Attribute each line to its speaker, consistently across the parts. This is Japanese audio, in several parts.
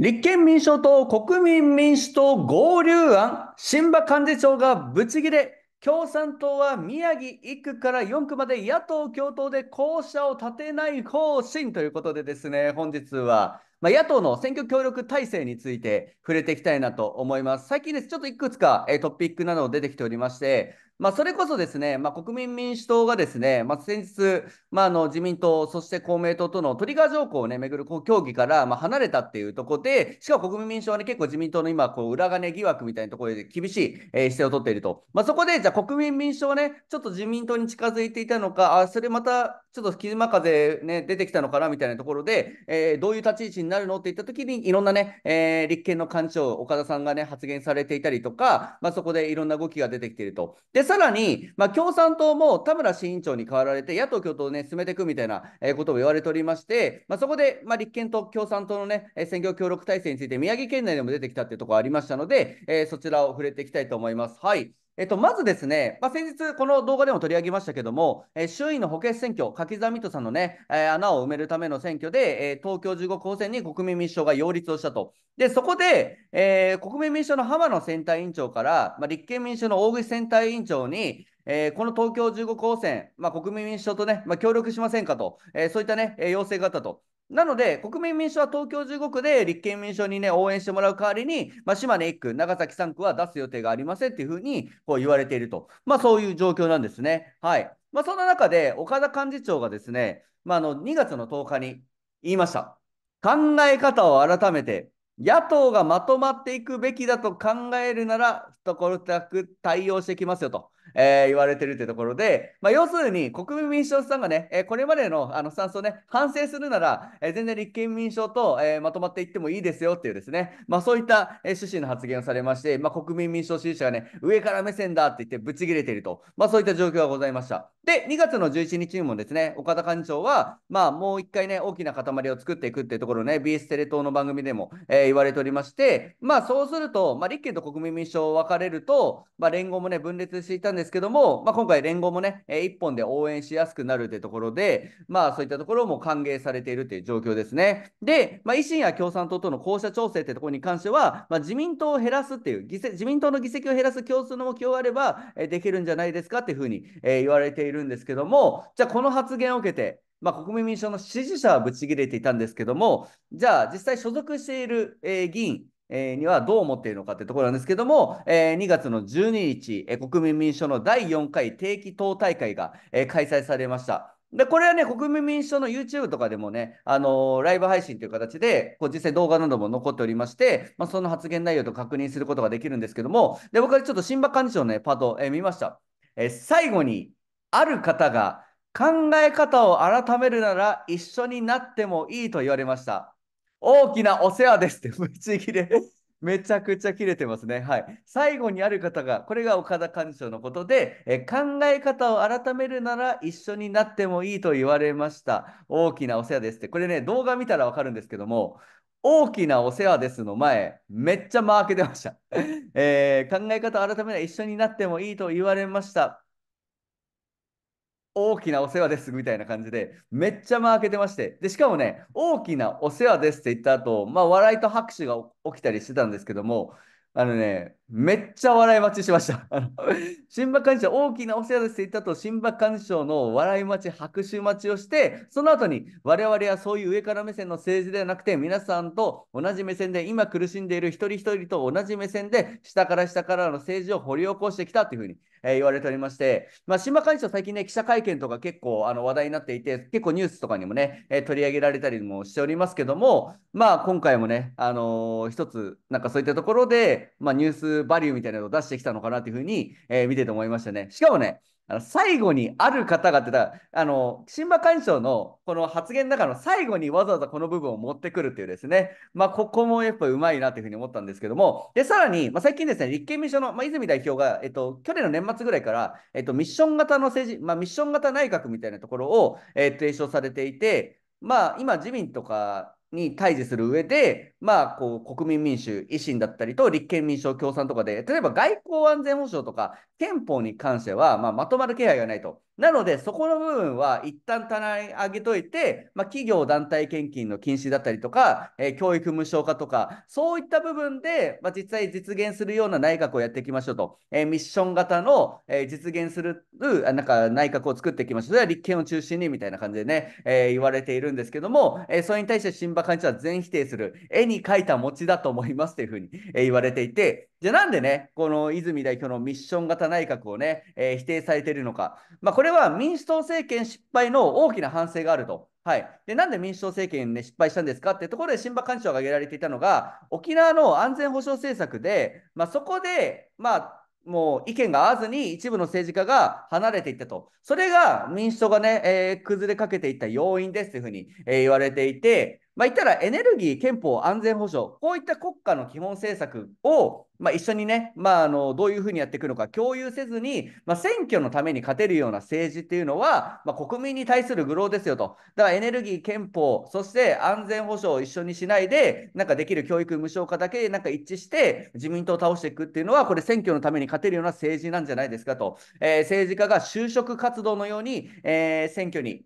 Speaker 1: 立憲民主党と国民民主党合流案、新馬幹事長がぶち切れ、共産党は宮城1区から4区まで野党共闘で候補者を立てない方針ということでですね、本日は、まあ、野党の選挙協力体制について触れていきたいなと思います。最近です、ちょっといくつか、えトピックなど出てきておりまして、まあ、それこそですね、まあ、国民民主党がですね、まあ、先日、まあ、あの自民党、そして公明党とのトリガー条項を、ね、巡る協議から、まあ、離れたっていうところで、しかも国民民主党は、ね、結構自民党の今、こう裏金疑惑みたいなところで厳しい、えー、姿勢を取っていると、まあ、そこでじゃあ国民民主党は、ね、ちょっと自民党に近づいていたのか、あそれまたちょっと隙間風、ね、出てきたのかなみたいなところで、えー、どういう立ち位置になるのって言ったときに、いろんなね、えー、立憲の幹事長、岡田さんがね、発言されていたりとか、まあ、そこでいろんな動きが出てきていると。でさらに、まあ、共産党も田村新委員長に代わられて、野党共闘を、ね、進めていくみたいなことを言われておりまして、まあ、そこで、まあ、立憲と共産党の、ね、選挙協力体制について、宮城県内でも出てきたというところがありましたので、えー、そちらを触れていきたいと思います。はいえっと、まずですね、まあ、先日この動画でも取り上げましたけども、えー、周囲の補欠選挙、柿沢水戸さんのね、えー、穴を埋めるための選挙で、えー、東京15高選に国民民主党が擁立をしたと。で、そこで、え国民民主党の浜野選対委員長から、まあ、立憲民主党の大口選対委員長に、えこの東京15高選、まあ、国民民主党とね、ま協力しませんかと、えそういったね、要請があったと。なので、国民民主は東京15区で立憲民主党にね、応援してもらう代わりに、まあ、島根1区、長崎3区は出す予定がありませんっていうふうにこう言われていると、まあ、そういう状況なんですね。はい。まあ、そんな中で、岡田幹事長がですね、まあ、の2月の10日に言いました。考え方を改めて、野党がまとまっていくべきだと考えるなら、懐高く対応してきますよと。えー、言われてるってところで、まあ、要するに国民民主党さんがね、えこれまでのあのスタンスをね、反省するなら、え全然立憲民主党と、えまとまっていってもいいですよっていうですね、まあ、そういった、え趣旨の発言をされまして、まあ、国民民主党支持者がね、上から目線だって言ってぶち切れていると、まあ、そういった状況がございました。で、2月の11日にもですね、岡田幹事長は、まあ、もう一回ね、大きな塊を作っていくっていうところをね、BS テレ東の番組でも、えー、言われておりまして、まあ、そうすると、まあ、立憲と国民民主党分かれると、まあ、連合もね、分裂していたんですですけども、まあ、今回、連合もね、え1本で応援しやすくなるというところで、まあ、そういったところも歓迎されているという状況ですね。で、まあ、維新や共産党との候補者調整というところに関しては、まあ、自民党を減らすっていう自民党の議席を減らす共通の目標があれば、えできるんじゃないですかっていうふうに、え言われているんですけども、じゃあ、この発言を受けて、まあ、国民民主党の支持者はぶち切れていたんですけども、じゃあ、実際所属している、えー、議員、えにはどう思っているのかというところなんですけども、え2月の12日、え国民民主党の第4回定期党大会が、え開催されました。で、これはね、国民民主党の YouTube とかでもね、あのー、ライブ配信という形で、こう実際動画なども残っておりまして、まあ、その発言内容と確認することができるんですけども、で、僕はちょっと新馬幹事長のね、パート、えー、見ました。えー、最後に、ある方が考え方を改めるなら一緒になってもいいと言われました。大きなお世話ですって、ぶち切れ。めちゃくちゃ切れてますね。はい。最後にある方が、これが岡田幹事長のことで、え考え方を改めるなら一緒になってもいいと言われました。大きなお世話ですって。これね、動画見たらわかるんですけども、大きなお世話ですの前、めっちゃマーケてました。えー、考え方改めなら一緒になってもいいと言われました。大きなお世話ですみたいな感じで、めっちゃ負けてまして、でしかもね、大きなお世話ですって言った後、まあ、笑いと拍手が起きたりしてたんですけども、あのね、めっちゃ笑い待ちしました。新馬鑑賞、大きなお世話ですと言ったと、新馬鑑賞の笑い待ち、拍手待ちをして、その後に、我々はそういう上から目線の政治ではなくて、皆さんと同じ目線で、今苦しんでいる一人一人と同じ目線で、下から下からの政治を掘り起こしてきたというふうに、えー、言われておりまして、まあ、新馬鑑賞、最近ね、記者会見とか結構あの話題になっていて、結構ニュースとかにもね、えー、取り上げられたりもしておりますけども、まあ、今回もね、あのー、一つ、なんかそういったところで、まあ、ニュースバリューみたいなのを出してきたのかなっていうふうに、えー、見てて思いましたね。しかもね、あの最後にある方がってたあの新馬鑑長のこの発言の中の最後にわざわざこの部分を持ってくるっていうですね、まあ、ここもやっぱうまいなというふうに思ったんですけども、でさらに、まあ、最近ですね、立憲民主党の、まあ、泉代表が、えっと、去年の年末ぐらいから、えっと、ミッション型の政治、まあ、ミッション型内閣みたいなところを、えー、提唱されていて、まあ、今、自民とかに対峙する上で、まあ、こう国民民主、維新だったりと立憲民主党、共産とかで、例えば外交安全保障とか憲法に関しては、まあ、まとまる気配がないと。なので、そこの部分は一旦棚に上げといて、まあ、企業団体献金の禁止だったりとか、えー、教育無償化とか、そういった部分で、まあ、実際実現するような内閣をやっていきましょうと、えー、ミッション型の、えー、実現するなんか内閣を作っていきましょう、は立憲を中心にみたいな感じでね、え言われているんですけども、えそれに対して新馬幹事は全否定する、絵に描いた餅だと思いますというふうに、え言われていて、じゃあなんでね、この泉代表のミッション型内閣をね、えー、否定されているのか、まあ、これは民主党政権失敗の大きな反省があると。はい、でなんで民主党政権、ね、失敗したんですかってところで、新馬幹事長が挙げられていたのが、沖縄の安全保障政策で、まあ、そこで、まあ、もう意見が合わずに一部の政治家が離れていったと。それが民主党がね、えー、崩れかけていった要因ですというふうに、えー、言われていて、まあ、言ったらエネルギー、憲法、安全保障、こういった国家の基本政策を、まあ、一緒にね、まあ、あのどういうふうにやっていくのか共有せずに、まあ、選挙のために勝てるような政治っていうのは、まあ、国民に対する愚弄ですよと。だからエネルギー、憲法、そして安全保障を一緒にしないで、なんかできる教育無償化だけでなんか一致して自民党を倒していくっていうのは、これ選挙のために勝てるような政治なんじゃないですかと。えー、政治家が就職活動のように、えー、選挙に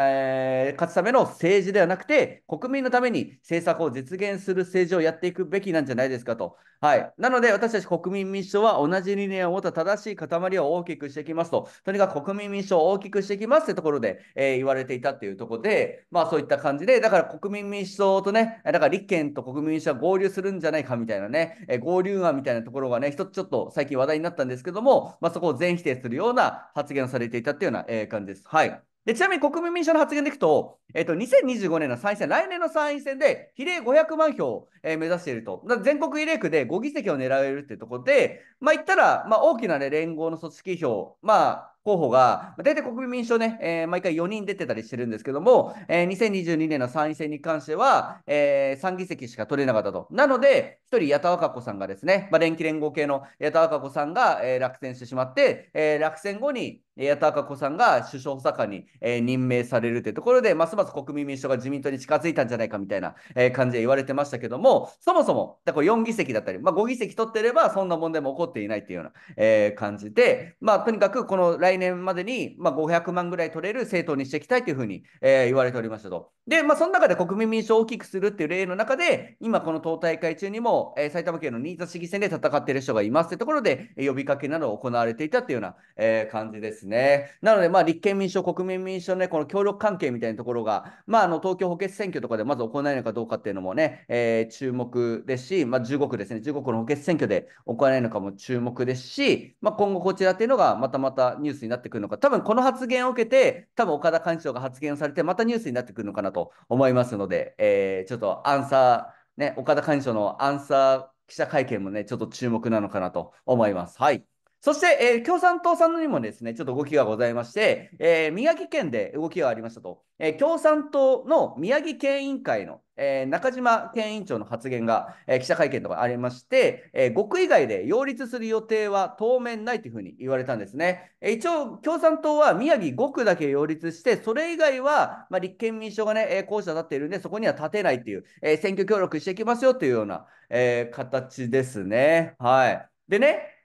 Speaker 1: えー、勝つための政治ではなくて、国民のために政策を実現する政治をやっていくべきなんじゃないですかと。はい、なので、私たち国民民主党は同じ理念を持った正しい塊を大きくしていきますと、とにかく国民民主党を大きくしていきますってところで、えー、言われていたっていうところで、まあそういった感じで、だから国民民主党とね、だから立憲と国民民主党は合流するんじゃないかみたいなね、えー、合流案みたいなところがね、一つちょっと最近話題になったんですけども、まあ、そこを全否定するような発言をされていたっていうような、えー、感じです。はいでちなみに国民民主党の発言でいくと、えっと、2025年の参院選、来年の参院選で比例500万票を、え目指していると、全国比例区で5議席を狙えるっていうところで、まあ、言ったら、まあ、大きな、ね、連合の組織票、まあ、候補が、大体国民民主党ね、えー、毎回4人出てたりしてるんですけども、えー、2022年の参院選に関しては、えー、3議席しか取れなかったと。なので、1人、矢田和歌子さんがですね、まあ、連携連合系の矢田和歌子さんが、えー、落選してしまって、えー、落選後に矢田和子さんが首相補佐官に、えー、任命されるというところで、ますます国民民主党が自民党に近づいたんじゃないかみたいな、えー、感じで言われてましたけども、そもそもだから4議席だったり、まあ、5議席取ってれば、そんな問題も起こっていないというような、えー、感じで、まあ、とにかくこの来年までに、まあ、500万ぐらい取れる政党にしていきたいというふうに、えー、言われておりましたと。で、まあ、その中で国民民主を大きくするっていう例の中で、今この党大会中にも、えー、埼玉県の新座市議選で戦っている人がいますってところで、呼びかけなど行われていたというような、えー、感じですね。なので、まあ、立憲民主党、国民民主党の、ね、この協力関係みたいなところが、まあ、あの東京補欠選挙とかでまず行えるのかどうかっていうのもね、えー、注目ですし、まあ、1ですね、中国の補欠選挙で行えるのかも注目ですし、まあ、今後こちらっていうのがまたまたニューススになってくるのか、多分この発言を受けて、多分岡田幹事長が発言をされて、またニュースになってくるのかなと思いますので、えー、ちょっとアンサー、ね、岡田幹事長のアンサー記者会見もね、ちょっと注目なのかなと思います。はい。そして、えー、共産党さんにもですね、ちょっと動きがございまして、えー、宮城県で動きがありましたと、えー、共産党の宮城県委員会の、え中島県委員長の発言が、え記者会見とかありまして、え5区以外で擁立する予定は当面ないというふうに言われたんですね。え一応、共産党は宮城5区だけ擁立して、それ以外は、まあ、立憲民主党がね、え候補者立っているんで、そこには立てないという、え選挙協力していきますよというような、え形ですね。はい。でね、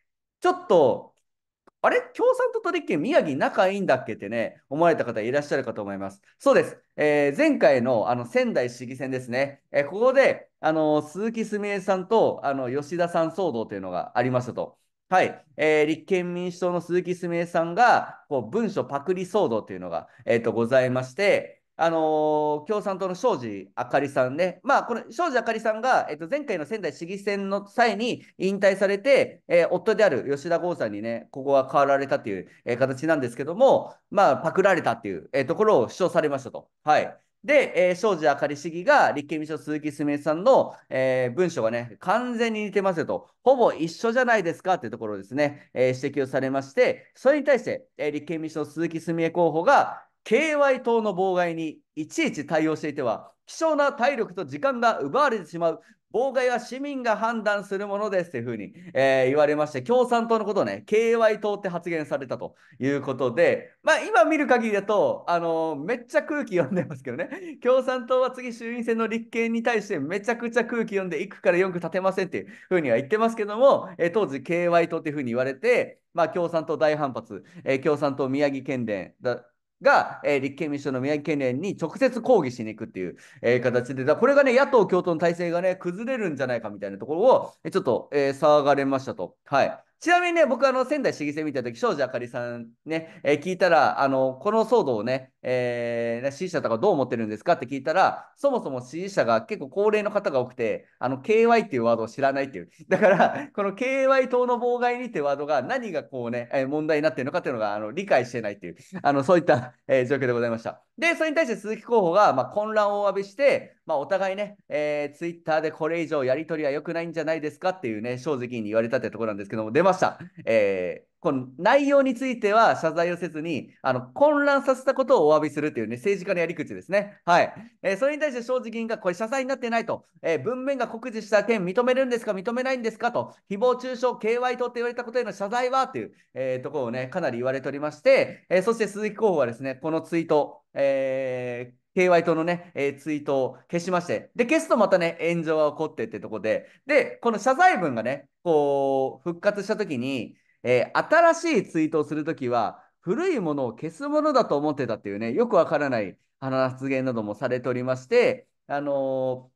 Speaker 1: ちょっと、あれ共産党と立憲、宮城仲いいんだっけってね、思われた方いらっしゃるかと思います。そうです。えー、前回のあの仙台市議選ですね。えー、ここで、あの鈴木すみれさんとあの吉田さん騒動というのがありましたと。はい、えー、立憲民主党の鈴木すみれさんがこう文書パクリ騒動というのが、えーとございまして、あのー、共産党の庄司あかりさんね、まあ、この庄司あかりさんが、えっと、前回の仙台市議選の際に引退されて、えー、夫である吉田剛さんにね、ここは変わられたという、えー、形なんですけども、まあ、パクられたっていう、えー、ところを主張されましたと。はいで、えー、庄司あかり市議が立憲民主党鈴木すみれさんの、えー、文書がね、完全に似てますよと、ほぼ一緒じゃないですかっていうところをですね、えー、指摘をされまして、それに対して、えー、立憲民主党鈴木すみれ候補が、KY 党の妨害にいちいち対応していては、希少な体力と時間が奪われてしまう。妨害は市民が判断するものですというふうに、えー、言われまして、共産党のことをね、KY 党って発言されたということで、まあ今見る限りだと、あのー、めっちゃ空気読んでますけどね、共産党は次衆院選の立憲に対してめちゃくちゃ空気読んで1区から4区立てませんっていうふうには言ってますけども、えー、当時 KY 党っていうふうに言われて、まあ共産党大反発、え共産党宮城県連だが、えー、立憲民主党の宮城県連に直接抗議しに行くっていう、えー、形で、だこれがね、野党共闘の体制がね、崩れるんじゃないかみたいなところを、ちょっと、えー、騒がれましたと。はい。ちなみにね、僕、あの、仙台市議選見たとき、庄司あかりさんね、えー、聞いたら、あの、この騒動をね、えー、支持者とかどう思ってるんですかって聞いたら、そもそも支持者が結構高齢の方が多くて、あの、KY っていうワードを知らないっていう。だから、この KY 党の妨害にっていうワードが何がこうね、えー、問題になってるのかっていうのが、あの、理解してないっていう、あの、そういった、えー、状況でございました。で、それに対して鈴木候補が、まあ、混乱を詫びして、まあ、お互いね、えー、ツイッターでこれ以上やり取りは良くないんじゃないですかっていうね、正直に言われたってところなんですけども、出ました。えーこの内容については謝罪をせずに、あの、混乱させたことをお詫びするというね、政治家のやり口ですね。はい。えー、それに対して正直員が、これ謝罪になってないと、えー、文面が酷似した点認めるんですか、認めないんですかと、誹謗中傷、KY 党って言われたことへの謝罪はという、えー、ところをね、かなり言われておりまして、えそして鈴木候補はですね、このツイート、え KY 党のね、えー、ツイートを消しまして、で、消すとまたね、炎上が起こってってとこで、で、この謝罪文がね、こう、復活したときに、えー、新しいツイートをするときは、古いものを消すものだと思ってたっていうね、よくわからない発言などもされておりまして、あのー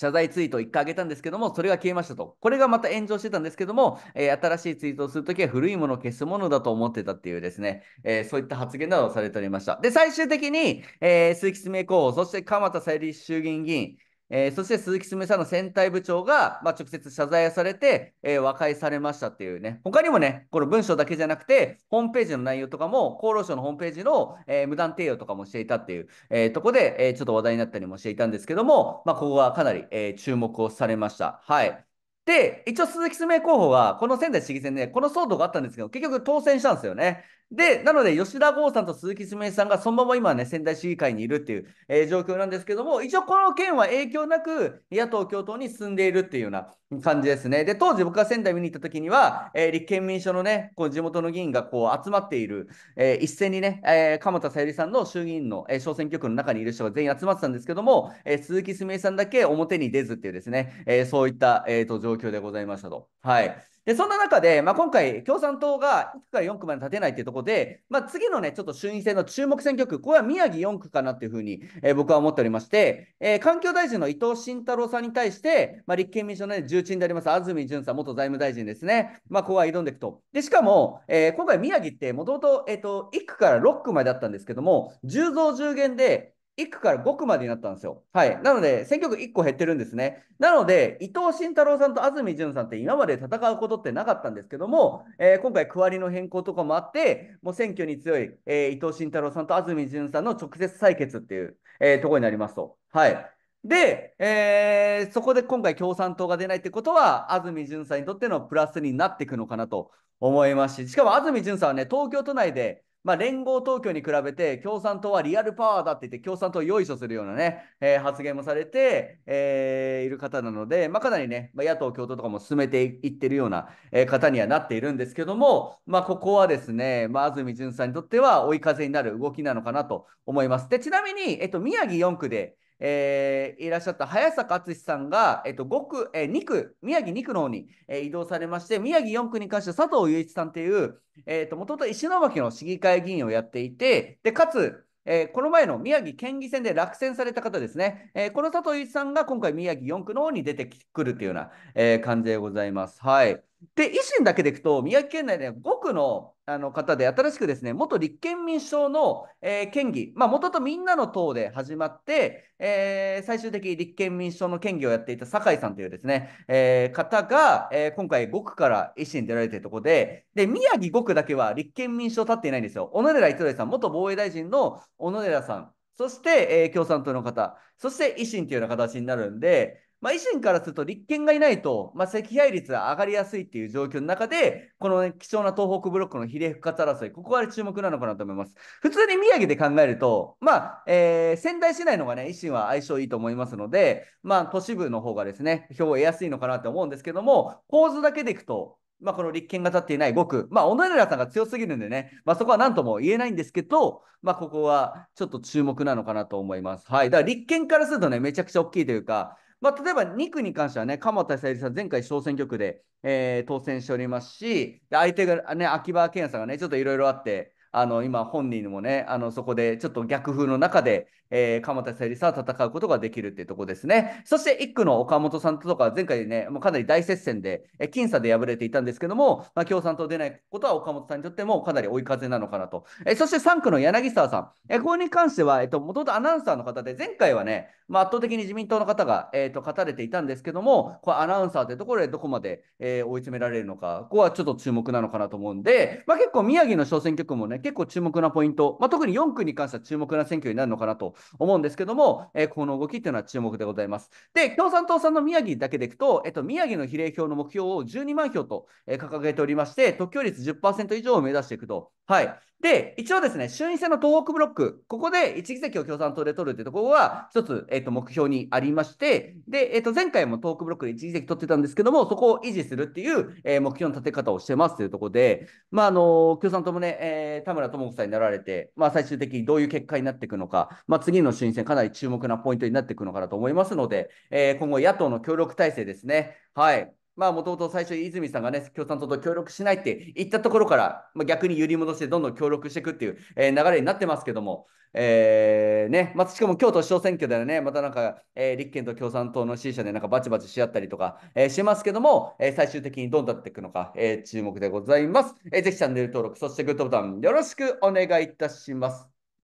Speaker 1: 謝罪ツイートを1回あげたんですけども、それが消えましたと。これがまた炎上してたんですけども、えー、新しいツイートをするときは古いものを消すものだと思ってたっていうですね、えー、そういった発言などをされておりました。で、最終的に、えー、鈴木澄子、そして鎌田さゆり衆議院議員、えー、そして鈴木すみさんの選対部長が、まあ、直接謝罪されて、えー、和解されましたっていうね、他にもね、この文章だけじゃなくて、ホームページの内容とかも、厚労省のホームページの、えー、無断提供とかもしていたっていう、えー、とこで、えー、ちょっと話題になったりもしていたんですけども、まあ、ここはかなり、えー、注目をされました。はい。で、一応鈴木すみ候補は、この仙台市議選で、ね、この騒動があったんですけど、結局当選したんですよね。で、なので、吉田剛さんと鈴木すみれさんが、そのまま今ね、仙台市議会にいるっていう、えー、状況なんですけども、一応この件は影響なく、野党共闘に進んでいるっていうような感じですね。で、当時僕が仙台見に行った時には、えー、立憲民主党のね、こう地元の議員がこう集まっている、えー、一斉にね、え鎌田さゆりさんの衆議院の、え小選挙区の中にいる人が全員集まってたんですけども、え鈴木すみれさんだけ表に出ずっていうですね、えそういった、えーと、と状況でございましたと。はい。で、そんな中で、まあ、今回、共産党が1区から4区まで立てないっていうところで、まあ、次のね、ちょっと衆院選の注目選挙区、これは宮城4区かなっていうふうに、えー、僕は思っておりまして、えー、環境大臣の伊藤慎太郎さんに対して、まあ、立憲民主党の、ね、重鎮であります、安住淳さん、元財務大臣ですね、まあ、ここは挑んでいくと。で、しかも、えー、今回、宮城って、もともと、えっ、と、1区から6区までだったんですけども、10増10減で、1区から5区までになったんですよ。はい。なので、選挙区1個減ってるんですね。なので、伊藤慎太郎さんと安住淳さんって今まで戦うことってなかったんですけども、えー、今回、区割りの変更とかもあって、もう選挙に強い、えー、伊藤慎太郎さんと安住淳さんの直接採決っていう、えー、ところになりますと。はい。で、えー、そこで今回共産党が出ないってことは、安住淳さんにとってのプラスになっていくのかなと思いますし、しかも安住淳さんはね、東京都内で、まあ、連合東京に比べて共産党はリアルパワーだって言って共産党を用意しするようなね、えー、発言もされて、えー、いる方なので、まあ、かなりね、まあ、野党共闘とかも進めていってるような、えー、方にはなっているんですけども、まあ、ここはですね、まあ、安住淳さんにとっては追い風になる動きなのかなと思います。でちなみに、えっと、宮城4区でえー、いらっしゃった早坂敦さんが、えっと5区えー、2区、宮城2区の方に、えー、移動されまして、宮城4区に関して佐藤雄一さんという、えーと、ともともと石巻の市議会議員をやっていて、でかつ、えー、この前の宮城県議選で落選された方ですね、えー、この佐藤雄一さんが今回、宮城4区の方に出てくるというような、えー、感じでございます。はいで、維新だけでいくと、宮城県内では5区のあの方で、新しくですね、元立憲民主党の、えー、県議、まあ、元とみんなの党で始まって、えー、最終的に立憲民主党の県議をやっていた酒井さんというですね、えー、方が、え今回5区から維新出られているところで、で、宮城5区だけは立憲民主党立っていないんですよ。小野寺一郎さん、元防衛大臣の小野寺さん、そして、え共産党の方、そして維新というような形になるんで、まあ、維新からすると立憲がいないと、まあ、赤配率が上がりやすいっていう状況の中で、この、ね、貴重な東北ブロックの比例復活争い、ここは注目なのかなと思います。普通に宮城で考えると、まあ、えー、仙台市内の方がね、維新は相性いいと思いますので、まあ、都市部の方がですね、票を得やすいのかなと思うんですけども、構図だけでいくと、まあ、この立憲が立っていない5区、まあ、小野寺さんが強すぎるんでね、まあ、そこは何とも言えないんですけど、まあ、ここはちょっと注目なのかなと思います。はい。だから立憲からするとね、めちゃくちゃ大きいというか、まあ、例えば2区に関してはね、鎌田沙ゆさん、前回小選挙区で、えー、当選しておりますし、相手がね、秋葉賢也さんがね、ちょっといろいろあって、あの今本人もねあのそこでちょっと逆風の中で、えー、鎌田沙ゆさん戦うことができるっていうとこですねそして1区の岡本さんとか前回ねもうかなり大接戦で、え僅差で敗れていたんですけども、まあ、共産党出ないことは岡本さんにとってもかなり追い風なのかなと、えー、そして3区の柳沢さん、えー、ここに関してはも、えー、ともとアナウンサーの方で前回はねまあ、圧倒的に自民党の方が、えー、と勝たれていたんですけども、これアナウンサーというところでどこまで、えー、追い詰められるのか、ここはちょっと注目なのかなと思うんで、まあ、結構宮城の小選挙区もね、結構注目なポイント、まあ、特に4区に関しては注目な選挙になるのかなと思うんですけども、えー、この動きっていうのは注目でございます。で、共産党さんの宮城だけでいくと、えっ、ー、と、宮城の比例票の目標を12万票と、えー、掲げておりまして、得票率10%以上を目指していくと。はい。で、一応ですね、衆院選の東北ブロック、ここで1議席を共産党で取るっていうところは、一つ、えーえっと、目標にありまして、で、えっと、前回もトークブロックで一時席取ってたんですけども、そこを維持するっていう、えー、目標の立て方をしてますというところで、まあ、あの、共産党もね、えー、田村智子さんになられて、まあ、最終的にどういう結果になっていくのか、まあ、次の衆院選、かなり注目なポイントになっていくのかなと思いますので、えー、今後、野党の協力体制ですね、はい、まあ、もともと最初、泉さんがね、共産党と協力しないって言ったところから、まあ、逆に揺り戻して、どんどん協力していくっていう、えー、流れになってますけども、えー、ね、まあ、しかも京都市長選挙ではね、またなんか、えー、立憲と共産党の支持者でなんかバチバチし合ったりとか、えー、しますけども、えー、最終的にどうなっていくのか、えー、注目でございます。えー、ぜひチャンネル登録、そしてグッドボタンよろしくお願いいたします。